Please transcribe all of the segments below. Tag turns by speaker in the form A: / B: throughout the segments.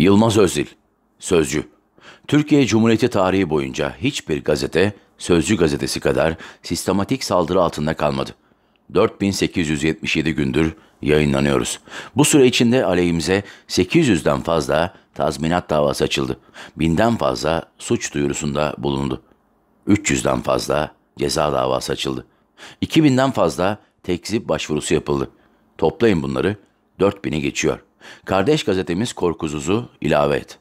A: Yılmaz Özil, Sözcü. Türkiye Cumhuriyeti tarihi boyunca hiçbir gazete Sözcü gazetesi kadar sistematik saldırı altında kalmadı. 4877 gündür yayınlanıyoruz. Bu süre içinde aleyhimize 800'den fazla tazminat davası açıldı. Binden fazla suç duyurusunda bulundu. 300'den fazla ceza davası açıldı. 2000'den fazla tekzip başvurusu yapıldı. Toplayın bunları 4000'i geçiyor. Kardeş gazetemiz Korkuzuz'u ilave et.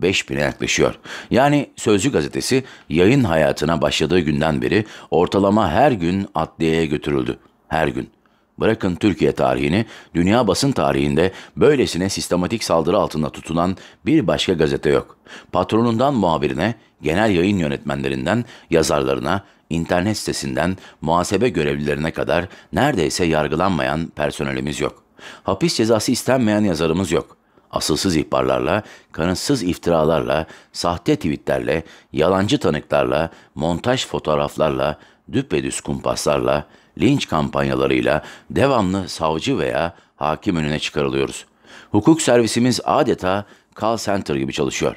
A: 5000'e yaklaşıyor. Yani Sözcü gazetesi yayın hayatına başladığı günden beri ortalama her gün adliyeye götürüldü. Her gün. Bırakın Türkiye tarihini, dünya basın tarihinde böylesine sistematik saldırı altında tutulan bir başka gazete yok. Patronundan muhabirine, genel yayın yönetmenlerinden yazarlarına, internet sitesinden muhasebe görevlilerine kadar neredeyse yargılanmayan personelimiz yok. Hapis cezası istenmeyen yazarımız yok. Asılsız ihbarlarla, kanıtsız iftiralarla, sahte tweetlerle, yalancı tanıklarla, montaj fotoğraflarla, düpedüz kumpaslarla, linç kampanyalarıyla devamlı savcı veya hakim önüne çıkarılıyoruz. Hukuk servisimiz adeta call center gibi çalışıyor.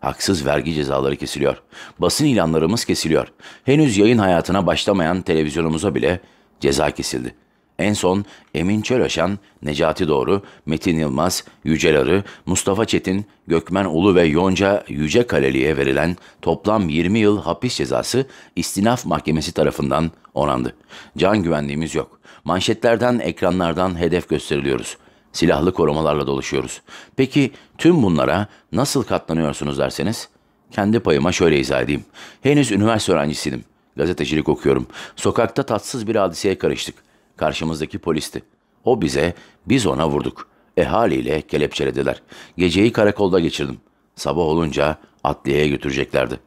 A: Haksız vergi cezaları kesiliyor. Basın ilanlarımız kesiliyor. Henüz yayın hayatına başlamayan televizyonumuza bile ceza kesildi. En son Emin Çelöşen, Necati Doğru, Metin Yılmaz, Yücel Arı, Mustafa Çetin, Gökmen Ulu ve Yonca Yüce Kaleli'ye verilen toplam 20 yıl hapis cezası istinaf mahkemesi tarafından onandı. Can güvenliğimiz yok. Manşetlerden, ekranlardan hedef gösteriliyoruz. Silahlı korumalarla doluşuyoruz. Peki tüm bunlara nasıl katlanıyorsunuz derseniz? Kendi payıma şöyle izah edeyim. Henüz üniversite öğrencisiydim gazetecilik okuyorum. Sokakta tatsız bir hadiseye karıştık. Karşımızdaki polisti. O bize, biz ona vurduk. E haliyle kelepçelediler. Geceyi karakolda geçirdim. Sabah olunca adliyeye götüreceklerdi.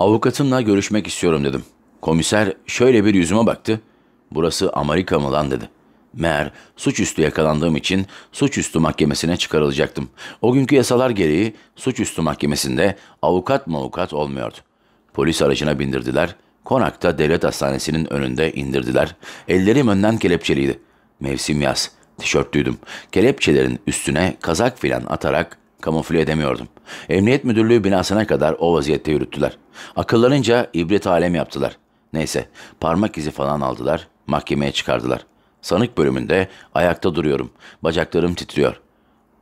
A: Avukatımla görüşmek istiyorum dedim. Komiser şöyle bir yüzüme baktı. Burası Amerika mı lan dedi. Meğer suçüstü yakalandığım için suçüstü mahkemesine çıkarılacaktım. O günkü yasalar gereği suçüstü mahkemesinde avukat mavukat olmuyordu. Polis aracına bindirdiler. Konak'ta devlet hastanesinin önünde indirdiler. Ellerim önden kelepçeliydi. Mevsim yaz. Tişörtlüydüm. Kelepçelerin üstüne kazak filan atarak kamufle edemiyordum. Emniyet müdürlüğü binasına kadar o vaziyette yürüttüler. Akıllarınca ibret alem yaptılar. Neyse parmak izi falan aldılar. Mahkemeye çıkardılar. Sanık bölümünde ayakta duruyorum. Bacaklarım titriyor.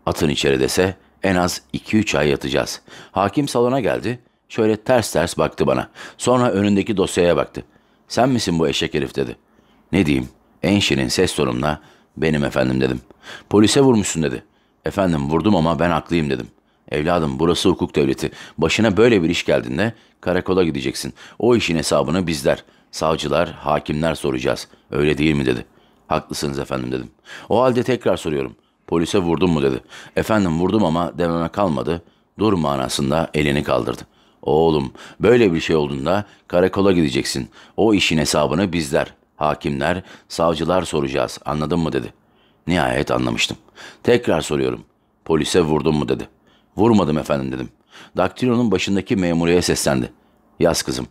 A: Atın içeri dese en az 2-3 ay yatacağız. Hakim salona geldi. Şöyle ters ters baktı bana. Sonra önündeki dosyaya baktı. Sen misin bu eşek herif dedi. Ne diyeyim? En şirin ses tonumla benim efendim dedim. Polise vurmuşsun dedi. Efendim vurdum ama ben haklıyım dedim. Evladım burası hukuk devleti. Başına böyle bir iş geldiğinde karakola gideceksin. O işin hesabını bizler, savcılar, hakimler soracağız. Öyle değil mi dedi. Haklısınız efendim dedim. O halde tekrar soruyorum. Polise vurdun mu dedi. Efendim vurdum ama dememe kalmadı. Dur manasında elini kaldırdı. Oğlum, böyle bir şey olduğunda karakola gideceksin. O işin hesabını bizler, hakimler, savcılar soracağız. Anladın mı dedi. Nihayet anlamıştım. Tekrar soruyorum. Polise vurdun mu dedi. Vurmadım efendim dedim. Daktilonun başındaki memuriyeye seslendi. Yaz kızım.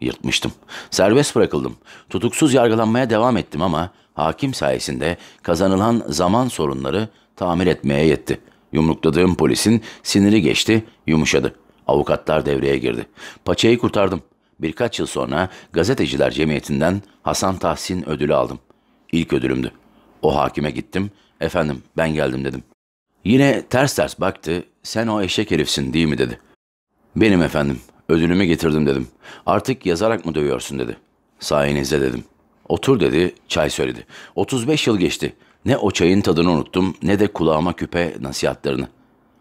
A: Yırtmıştım. Serbest bırakıldım. Tutuksuz yargılanmaya devam ettim ama hakim sayesinde kazanılan zaman sorunları tamir etmeye yetti. Yumrukladığım polisin siniri geçti, yumuşadı.'' Avukatlar devreye girdi. Paçayı kurtardım. Birkaç yıl sonra gazeteciler cemiyetinden Hasan Tahsin ödülü aldım. İlk ödülümdü. O hakime gittim. Efendim ben geldim dedim. Yine ters ters baktı. Sen o eşek herifsin değil mi dedi. Benim efendim. Ödülümü getirdim dedim. Artık yazarak mı dövüyorsun dedi. Sayenizde dedim. Otur dedi, çay söyledi. 35 yıl geçti. Ne o çayın tadını unuttum ne de kulağıma küpe nasihatlarını.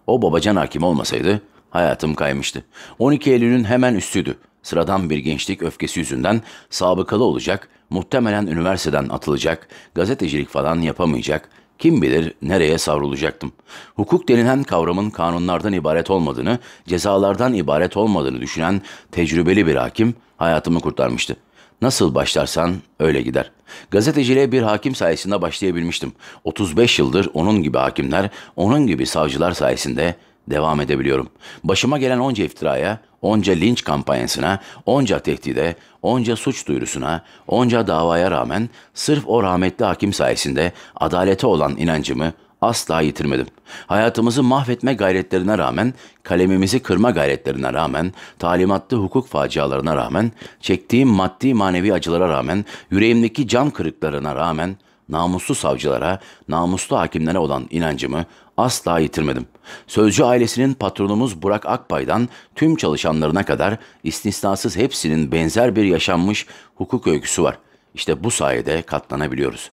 A: O babacan hakim olmasaydı Hayatım kaymıştı. 12 Eylül'ün hemen üstüydü. Sıradan bir gençlik öfkesi yüzünden sabıkalı olacak, muhtemelen üniversiteden atılacak, gazetecilik falan yapamayacak, kim bilir nereye savrulacaktım. Hukuk denilen kavramın kanunlardan ibaret olmadığını, cezalardan ibaret olmadığını düşünen tecrübeli bir hakim hayatımı kurtarmıştı. Nasıl başlarsan öyle gider. Gazeteciliğe bir hakim sayesinde başlayabilmiştim. 35 yıldır onun gibi hakimler, onun gibi savcılar sayesinde devam edebiliyorum. Başıma gelen onca iftiraya, onca linç kampanyasına, onca tehdide, onca suç duyurusuna, onca davaya rağmen sırf o rahmetli hakim sayesinde adalete olan inancımı asla yitirmedim. Hayatımızı mahvetme gayretlerine rağmen, kalemimizi kırma gayretlerine rağmen, talimatlı hukuk facialarına rağmen, çektiğim maddi manevi acılara rağmen, yüreğimdeki cam kırıklarına rağmen, namuslu savcılara, namuslu hakimlere olan inancımı asla yitirmedim. Sözcü ailesinin patronumuz Burak Akbay'dan tüm çalışanlarına kadar istisnasız hepsinin benzer bir yaşanmış hukuk öyküsü var. İşte bu sayede katlanabiliyoruz.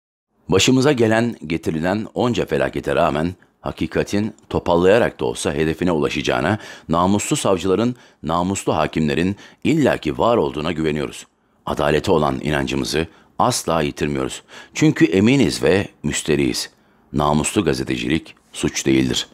A: Başımıza gelen, getirilen onca felakete rağmen hakikatin topallayarak da olsa hedefine ulaşacağına, namuslu savcıların, namuslu hakimlerin illaki var olduğuna güveniyoruz. Adalete olan inancımızı asla yitirmiyoruz. Çünkü eminiz ve müsteriyiz. Namuslu gazetecilik suç değildir.